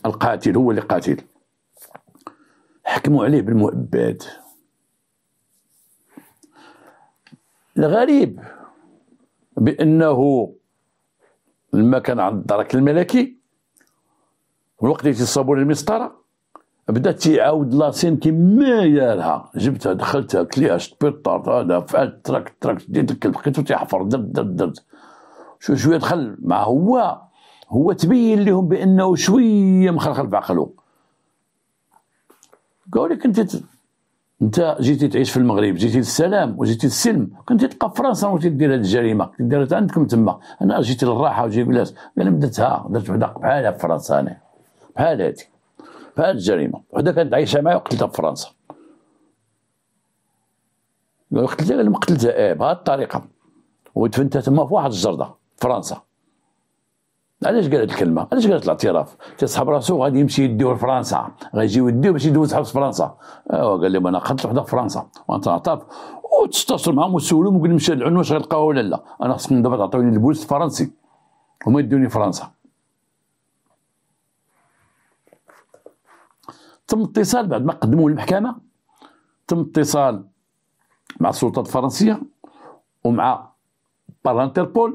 القاتل هو اللي قاتل حكموا عليه بالمؤبد الغريب بانه لما كان عند الدرك الملكي الوقت اللي تيصابوا للمسطره بدا تيعاود لاسين كيما يالها جبتها دخلتها كليها شبيطرت هذا فعلت ترك ترك ديت الكلب لقيتو تيحفر درد درد درد شو شويه دخل مع هو هو تبين لهم بانه شويه مخلخل بعقله قالوا لك انت انت جيتي تعيش في المغرب جيتي للسلام وجيتي للسلم كنت تبقى في فرنسا وجيتي دير هذه الجريمه كنت دارت عندكم تما انا جيت للراحه وجيت بلاص انا بدتها درت وحده بحالها في فرنسا انا بحال هذه بحال الجريمه وحده كانت عايشه معايا وقتلتها في فرنسا قلت لها قلت لها ايه بهذه الطريقه ودفنتها تما في واحد الجرده في فرنسا علاش قالت الكلمه علاش قالت الاعتراف تصحاب راسو غادي يمشي يديو لفرنسا غيجيو يديو باش يدوز حبس فرنسا ايوا قال لهم انا قتلت وحده في فرنسا وانت ونتعاطف وتستفسر معاهم وتسولهم وقول مشى العنوان واش غيلقاوها ولا لا انا خصكم دابا تعطوني البوليس الفرنسي هما يدوني فرنسا تم اتصال بعد ما قدموه للمحكمه تم اتصال مع السلطات الفرنسيه ومع بارانتربول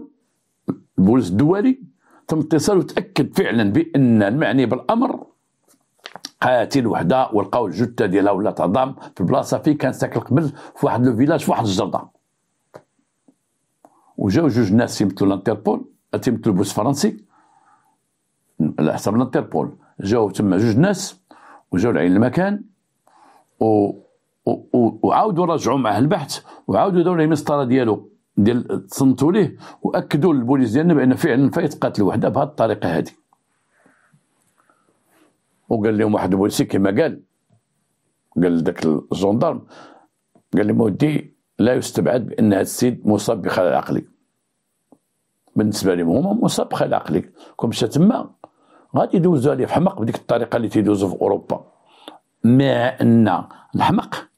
البوليس الدولي تم اتصال وتاكد فعلا بان المعني بالامر قاتل وحده ولقاو الجثه ديالها ولا تعظام في البلاصه فين كان ساكن قبل في واحد لو فيلاج في واحد الجرده وجاو جوج ناس يمثلوا الانتربول تيمثلوا بوس الفرنسي على حسب الانتربول جاو تما جوج ناس وجاو لعين المكان و وعاودوا رجعوا معاه البحث وعاودوا داو المسطره ديالو ديال تصنتوا ليه واكدوا البوليس ديالنا بان فعلا فايت قاتل وحده بهذه الطريقه هذه وقال لهم واحد البوليسي كما قال قال لذاك الجندرم قال لهم ودي لا يستبعد بان هذا السيد مصاب بخلل عقلي بالنسبه لهم هما مصاب بخلل عقلي كون مشى تما غادي يدوزوا عليه في حمق بديك الطريقه اللي تيدوزوا في اوروبا مع ان الحمق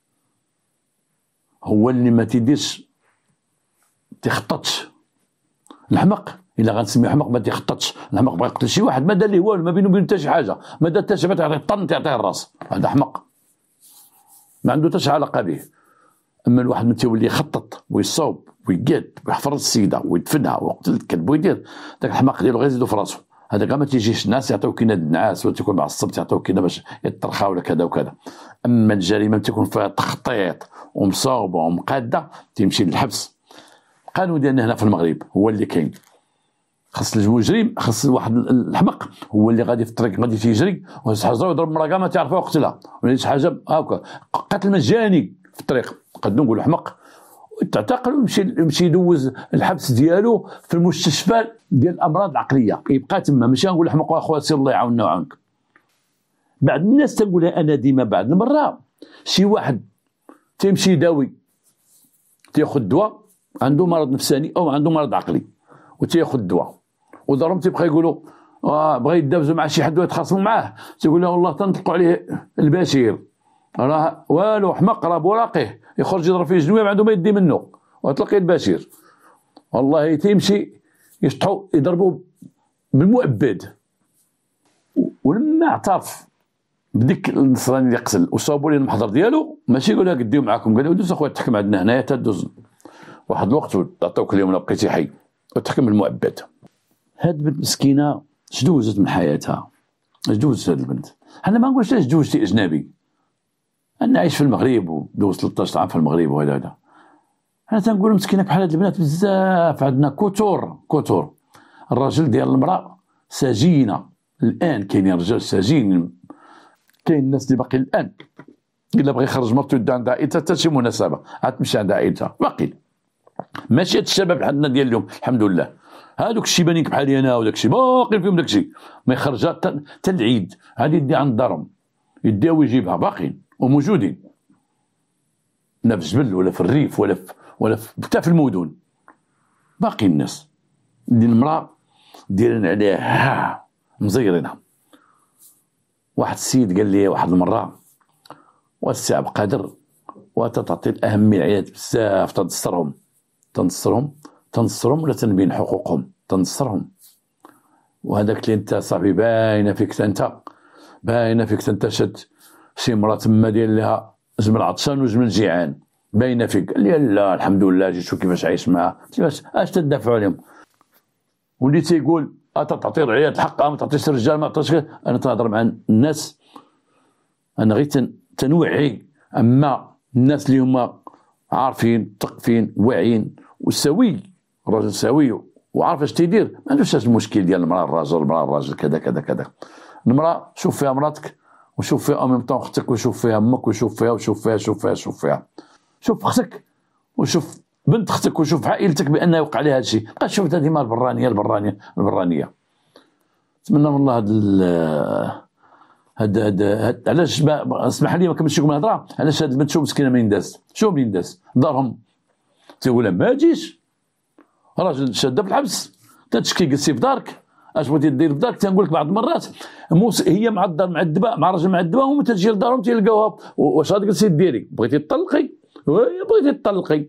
هو اللي ما تيديرش تيخططش الحمق الا غنسميه حمق ما تيخططش الحمق بغا يقتل شي واحد ما دار ليه والو ما بينه وبين حتى شي حاجه ما دار حتى شي ما تعطيه طن تعطيه الراس هذا حمق ما عنده حتى شي علاقه به اما الواحد من تيولي يخطط ويصوب ويقاد ويحفر السيده ويدفنها ويقتل الكلب ويدير ذاك الحماق ديالو غير يزيدو في راسو هذا ما تيجيش الناس يعطيوك كينا النعاس ولا تكون معصب يعطيوك كينا باش يترخى ولا كذا وكذا اما الجريمه تكون فيها تخطيط ومصاوبه ومقاده تيمشي للحبس القانون ديالنا هنا في المغرب هو اللي كاين خص المجرم خص واحد الحمق هو اللي غادي في الطريق غادي تيجري وشي حاجه يضرب مراكه ما تعرفها وقتلها ولا شي حاجه هاكا قتل مجاني في الطريق قد نقولوا حمق تعتقل ويمشي يمشي يدوز الحبس ديالو في المستشفى ديال الامراض العقليه يبقى تما ماشي نقول حمق واخويا سير الله يعاوننا وعاونك بعض الناس تنقولها انا ديما بعد المره شي واحد تيمشي يداوي تياخذ دواء عنده مرض نفساني او عنده مرض عقلي وتياخذ الدواء ودارهم تيبقى يقولوا آه بغى يتدافزوا مع شي حد ويتخاصموا معاه تيقول له والله تنطلقوا عليه البشير راه والو حمق راه براقيه يخرج يضرب فيه جنويه ما عنده ما يدي منه وتلقي البشير والله تيمشي يشطحوا يضربوا بالمؤبد ولما اعترف بديك النصراني اللي قتل وصابوا ليه المحضر ديالو ماشي يقول لك ديو معاكم قال له دوز اخويا تحكم عندنا هنايا تدوز واحد الوقت عطوك اليوم بقيتي حي وتحكم المؤبد هاد البنت مسكينه شدوزت من حياتها شدوزت هاد البنت انا ما نقولش علاش دوزتي اجنبي انا عايش في المغرب ودوز 13 عام في المغرب وهذا هذا انا تنقول مسكينه بحال هاد البنات بزاف عندنا كثر كثر الراجل ديال المراه سجينه الان كاينين رجال سجين كاين الناس اللي باقي الان الا بغى يخرج مرته يدها عندها عائلتها حتى شي مناسبه عاد تمشي عندها عائلتها باقي ماشي هاد الشباب بحال الناس ديال اليوم الحمد لله هادوك الشيبانيك بحالي انا وداك الشيء باقي فيهم داك الشيء ما يخرج حتى العيد هادي يدي عند دارهم يديها ويجيبها باقيين وموجودين لا في الجبل ولا في الريف ولا في ولا في حتى في المدن باقي الناس دي المراه دايرين عليها مزيرينها واحد السيد قال لي واحد المره واسع بقدر وتتعطي الاهميه العيالات بزاف تتصرهم تنصرهم تنصرهم ولا تنبين حقوقهم تنصرهم وهذاك اللي انت صاحبي باينه فيك انت باينه فيك انت شد شي مرا تما ديال لها جمل عطشان وجمل جيعان باينه فيك قال لي لا الحمد لله جيت شوف كيفاش عايش معاه كيفاش اش تدافعوا عليهم واللي تيقول تعطي رعيه الحق ما تعطيش الرجال ما تعطيش انا تنهضر مع الناس انا غير تنوعي اما الناس اللي هما عارفين تقفين واعيين وسوي راجل سوي وعارف اش تيدير ما عندوش المشكل ديال المراه الراجل المراه الراجل كذا كذا كذا المراه شوف فيها مراتك وشوف فيها اميم طون اختك وشوف فيها امك وشوف فيها وشوف فيها شوف فيها شوف فيها شوف اختك وشوف بنت اختك وشوف عائلتك بان يوقع لها هذا الشيء بقى شوف هذه البرانيه البرانيه البرانيه نتمنى من الله هذا هاد هاد, هاد علاش اسمح لي ما كملتش لكم الهضره علاش هاد البنت شو مسكينه منين دازت شو منين دازت دارهم تيقول ما تجيش راجل شاده في الحبس تتشكي جلسي في دارك اش بغيتي دير في دارك تنقول لك بعض المرات موس هي مع الدار مع الدبا مع راجل الدبا هما تجي لدارهم تيلقاوها واش هاد جلسي ديري بغيتي تطلقي بغيتي تطلقي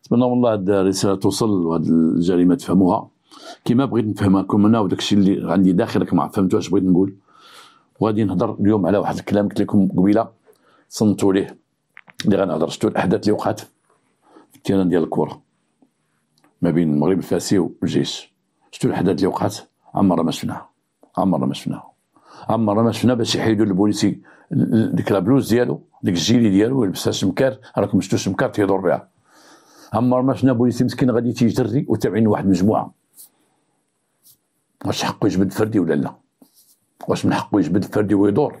نتمنى والله هاد الرساله توصل وهاد الجريمه تفهموها كيما بغيت نفهمها لكم انا وداك الشيء اللي عندي داخلك ما فهمتوش بغيت نقول وغادي نهضر اليوم على واحد الكلام قلت لكم قبيله صنتوا ليه اللي غنهضر شفتوا الاحداث اللي وقعت في التيران ديال الكره ما بين المغرب الفاسي والجيش شفتوا الاحداث اللي وقعت عمرنا ما شفناها عمرنا ما شفناها عمرنا ما شفنا باش يحيدوا البوليسي ديك لابلوز ديالو ديك الجيلي ديالو لبسها الشمكار راكم شفتوا الشمكار تيدور بها عمرنا ما شفنا بوليسي مسكين غادي تيجري وتابعين واحد المجموعه واش حقه يجبد فردي ولا لا واش من حقه يجبد فردي ويدور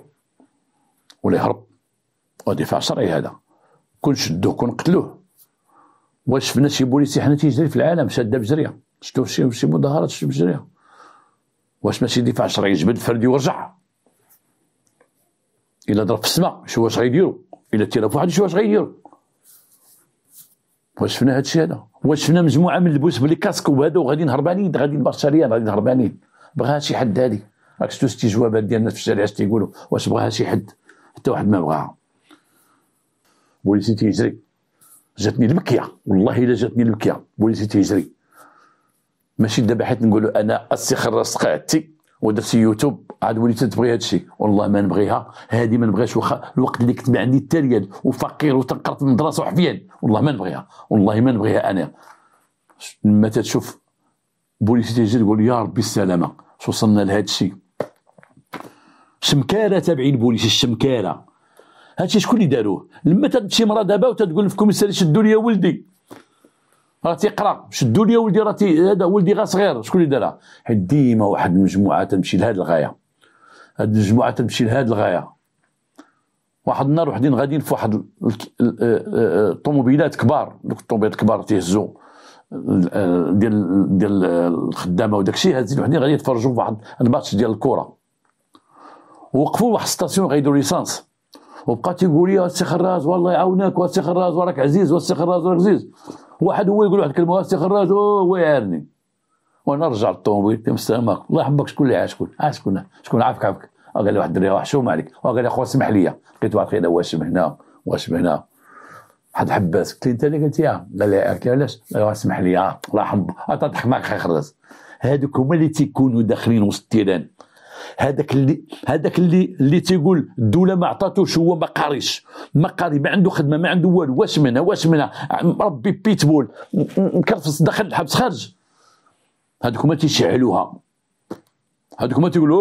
ولا يهرب ودفاع شرعي هذا كون شدوه كون قتلوه واش شفنا شي بوليسي حنا تيجري في العالم شاده بجريه شفتو شي شي مظاهرات شفتو بجريه واش ماشي دفاع شرعي جبد فردي ورجع الا ضرب في السماء شو واش غيديروا الا تيرا في واحد شو واش غيديروا واش شفنا هادشي هذا واش شفنا مجموعه من البوس بلي كاسكو وهذا وغادي نهربانين غادي نبرشريان غادي هربانين بغاها شي حد هادي راك شفتو الاستجوابات الناس في الشارع اش تيقولوا واش بغاها شي حد حتى واحد ما بغاها بوليسي تيجري جاتني البكيه والله الا جاتني البكيه بوليسي تيجري ماشي دابا حيت نقولوا انا السي خرس قعدتي ودرتي يوتيوب عاد وليت تبغي هذا الشيء والله ما نبغيها هذه ما نبغيهاش وخ... الوقت اللي كنت عندي التاليان وفقير وتنقرت في المدرسه وحفيان والله ما نبغيها والله ما نبغيها انا لما تتشوف بوليس تيجي تقول يا ربي السلامه وصلنا لهذا الشيء شمكاره تابعين بوليس الشمكاره هادشي شكون اللي داروه لما تمشي مرا دابا وتتقول في كوميساري شدوا لي ولدي راه تيقرا شدوا لي ولدي راه هذا ولدي غا صغير شكون اللي دارها حيت ديما واحد المجموعه تمشي لهاد الغايه هاد المجموعه تمشي لهاد الغايه واحد النهار وحدين غاديين في واحد الطوموبيلات كبار دوك الطوموبيلات كبار تيهزوا ديال ديال الخدامه وداك الشيء هازين وحدين غاديين يتفرجوا في واحد الماتش ديال الكره وقفوا واحد ستاسيون غيدو ليسانس وبقى تيقول لي السي خراز والله يعاونك والسي خراز وراك عزيز والسي خراز وراك عزيز واحد هو يقول واحد الكلمه السي خراز هو يعاني ونرجع للطوموبيل تمسك الله يحبك شكون اللي شكون آه، شكون شكون عافك عافك آه، قال لي واحد الدريه شو عليك آه، قال لي اخويا سمح لي لقيت واحد اخويا واش هنا واش هنا واحد الحباس قلت له انت اللي قلت يا قال لي علاش سمح لي الله يحبك طيب، تضحك معك خير خلاص هذوك هما اللي تيكونوا داخلين وسط التيران هذاك اللي هذاك اللي اللي تيقول الدوله ما عطاتوش هو ما قاريش ما قاري ما عنده خدمه ما عنده والو واش منها واش منها ربي بيتبول مكرفس دخل الحبس خرج هادوك ما تيشعلوها هادوك ما تيقولوا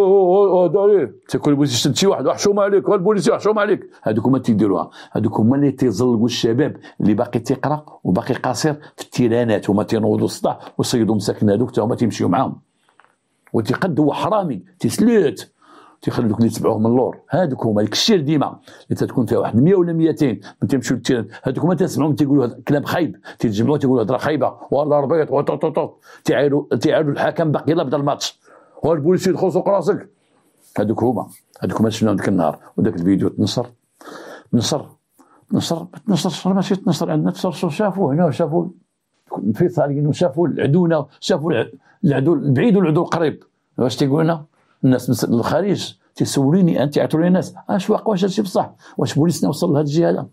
او عليه تيكون بغيتي شد شي واحد وحشوم عليك البوليس وحشوم عليك هادوك ما تيديروها هادوك هما اللي تيزلقوا الشباب اللي باقي تيقرا وباقي قاصر في التيرانات هما تينوضوا الصداع وصيدوا مساكن هادوك حتى هما تيمشيو معاهم وتيقد هو حرامي تيسليت دوك اللي يتبعوه من اللور هادوك هما الكشير ديما اللي تتكون فيها واحد 100 ولا 200 من تيمشيو للتيران هادوك هما تسمعهم تيقولوا كلام خايب تيتجمعوا تيقولوا هضره خايبه والله ربيط تيعايروا تيعايروا الحكم باقي يلاه بدا الماتش والبوليس يدخل سوق راسك هادوك هما هادوك هما شفناهم ذاك النهار وذاك الفيديو تنصر تنصر نشر تنشر ماشي تنصر عندنا تنصر شافوه هنا وشافوا في وشافوا العدونا شافوا العدو البعيد والعدو القريب واش تيقول لنا الناس من الخارج تيسولوني انت يعثروا الناس اش آه، واقع واش هادشي بصح واش بوليسنا وصل لهاد الجهه هذا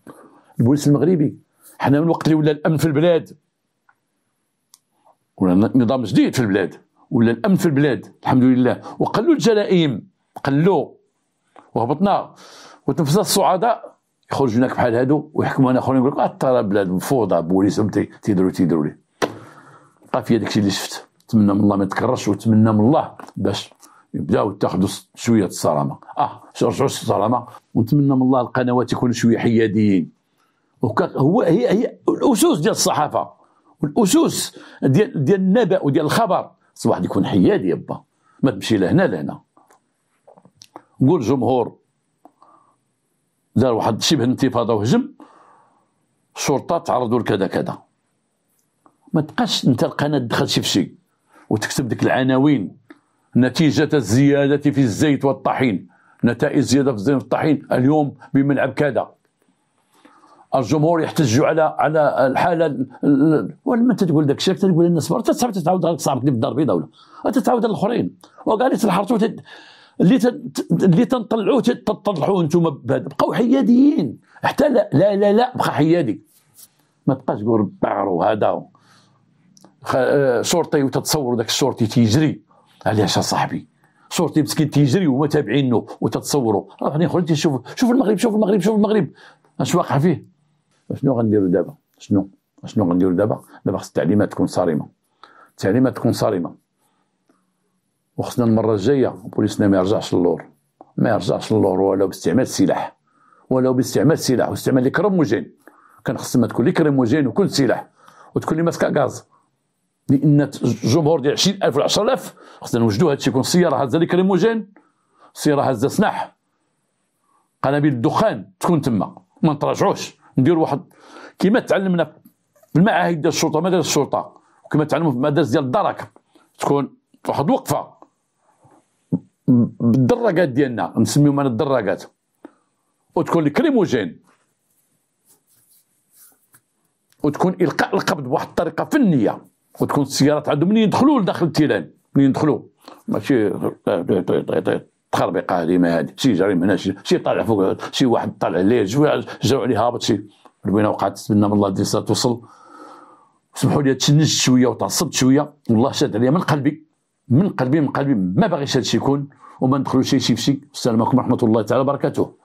البوليس المغربي حنا من وقت اللي ولا الامن في البلاد ولا نظام جديد في البلاد ولا الامن في البلاد الحمد لله وقلوا الجرائم قلوا وهبطنا وتنفسنا الصعداء يخرجوا هناك بحال هادو ويحكموا انا اخرين يقول لك آه، ترى بلاد مفوضى بوليس تيدرو تيدرو لي بقى في داكشي اللي شفت نتمنى من الله ما يتكررش ونتمنى من الله باش يبداو تاخذوا شويه الصرامه اه رجعوا الصرامه ونتمنى من الله القنوات يكونوا شويه حياديين هو هي هي الاسس ديال الصحافه الاسس ديال ديال النبأ وديال الخبر صباح يكون حيادي يبا ما تمشي لهنا لهنا نقول جمهور دار واحد شبه انتفاضه وهجم الشرطه تعرضوا لكذا كذا ما تبقاش انت القناه تدخل شي في شي وتكتب ديك العناوين نتيجة الزيادة في الزيت والطحين نتائج زيادة في الزيت والطحين اليوم بملعب كذا الجمهور يحتج على على الحاله ولما تقول داك الشيء تقول الناس مرة تصعب تتعاود على صعبك في الدار البيضاء ولا تتعاود على الاخرين وكاع تنحرتوا اللي اللي تنطلعوه تطلعوه انتم بقاو حياديين حتى لا لا لا, لا بقى حيادي ما تبقاش تقول بعرو هذا شرطي آه، وتتصور داك الشرطي تيجري علاش صاحبي شرطي مسكين تيجري وهما تابعينه وتتصوروا راه غادي يخرج شوف شوف المغرب شوف المغرب شوف المغرب اش واقع فيه شنو غنديروا دابا شنو شنو غنديروا دابا دابا خص التعليمات تكون صارمه التعليمات تكون صارمه وخصنا المره الجايه بوليسنا ما يرجعش للور ما يرجعش للور ولو باستعمال السلاح ولو باستعمال السلاح واستعمال الكرموجين كان خص تكون الكرموجين وكل سلاح وتكون اللي ماسكه غاز لان الجمهور ديال 20000 ولا 10000 خصنا نوجدوا هادشي يكون سياره هازه ليكريموجين سياره هازه سلاح قنابل الدخان تكون تما ما نتراجعوش ندير واحد كما تعلمنا في المعاهد ديال الشرطه مدارس الشرطه وكما تعلموا في المدارس ديال الدرك تكون واحد وقفه بالدراجات ديالنا نسميهم انا الدراجات وتكون الكريموجين وتكون القاء القبض بواحد الطريقه فنيه وتكون السيارات عندهم من يدخلوا لداخل التيران من يدخلوا ماشي آه، آه، آه، تخربيقه هذه ما هذه شي جاري من هنا شي طالع فوق شي واحد طالع ليه جاو عليه هابط شي ربينا وقعت تبنى من الله ديسا توصل سمحوا لي تشنجت شويه وتعصبت شويه والله شاد عليا من قلبي من قلبي من قلبي ما باغيش هذا الشيء يكون وما ندخلوش شي في شي السلام عليكم ورحمه الله تعالى وبركاته